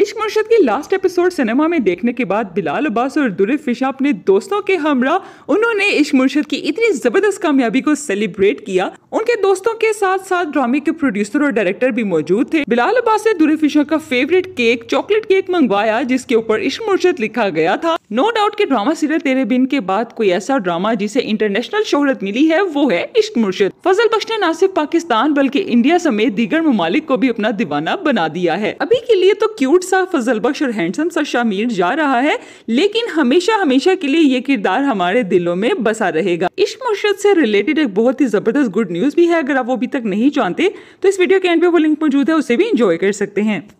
इश्क मुर्शद की last episode cinema में देखने के बाद बिलाल अब्बास और दुरिफ फिशा अपने दोस्तों के हमरा उन्होंने इश्क मुर्शद की इतनी ज़बरदस्त कामयाबी को सेलिब्रेट किया उनके दोस्तों के साथ साथ ड्रामे के प्रोड्यूसर और डायरेक्टर भी मौजूद थे बिलाल अब्बास ने दुरिफ फिशा का फेवरेट केक चॉकलेट केक मंगवाया जिसके ऊपर इश्क मुर्शद लिखा गया था नो डाउट के ड्रामा सीरियल तेरे बिन के बाद कोई ऐसा ड्रामा जिसे इंटरनेशनल शोहरत मिली है वो है इश्क मुर्शद फजल बख्श ने न सिर्फ पाकिस्तान बल्कि इंडिया समेत दीगर ममालिक को भी अपना दीवाना बना दिया है अभी के लिए तो क्यूट सा फजल बख्श और हैंडसम सा शामिर जा रहा है लेकिन हमेशा हमेशा के लिए ये किरदार हमारे दिलों में बसा रहेगा इश्क मुर्शद से रिलेटेड एक बहुत ही जबरदस्त गुड न्यूज भी है अगर आप वो अभी तक नहीं जानते तो इस वीडियो के एंड पे वो लिंक मौजूद है उसे भी इंजॉय कर सकते हैं